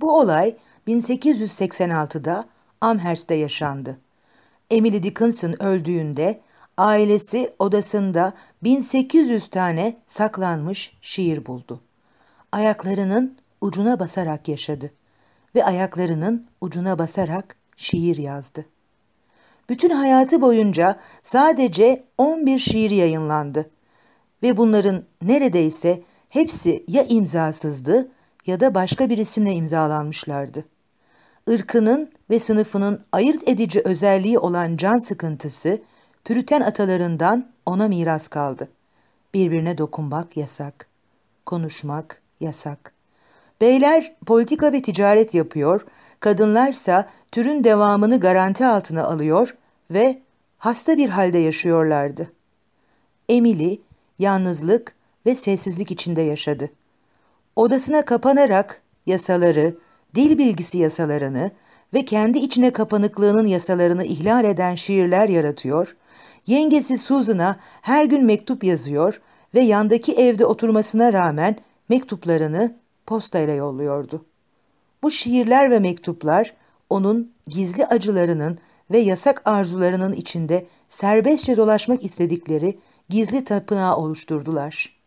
Bu olay 1886'da Amherst'te yaşandı. Emily Dickinson öldüğünde ailesi odasında 1800 tane saklanmış şiir buldu. Ayaklarının ucuna basarak yaşadı ve ayaklarının ucuna basarak şiir yazdı. Bütün hayatı boyunca sadece 11 şiir yayınlandı ve bunların neredeyse hepsi ya imzasızdı ya da başka bir isimle imzalanmışlardı. Irkının ve sınıfının ayırt edici özelliği olan can sıkıntısı, pürüten atalarından ona miras kaldı. Birbirine dokunmak yasak, konuşmak yasak. Beyler politika ve ticaret yapıyor, kadınlarsa türün devamını garanti altına alıyor ve hasta bir halde yaşıyorlardı. Emily yalnızlık ve sessizlik içinde yaşadı odasına kapanarak yasaları, dil bilgisi yasalarını ve kendi içine kapanıklığının yasalarını ihlal eden şiirler yaratıyor, yengesi Susan'a her gün mektup yazıyor ve yandaki evde oturmasına rağmen mektuplarını postayla yolluyordu. Bu şiirler ve mektuplar onun gizli acılarının ve yasak arzularının içinde serbestçe dolaşmak istedikleri gizli tapınağı oluşturdular.''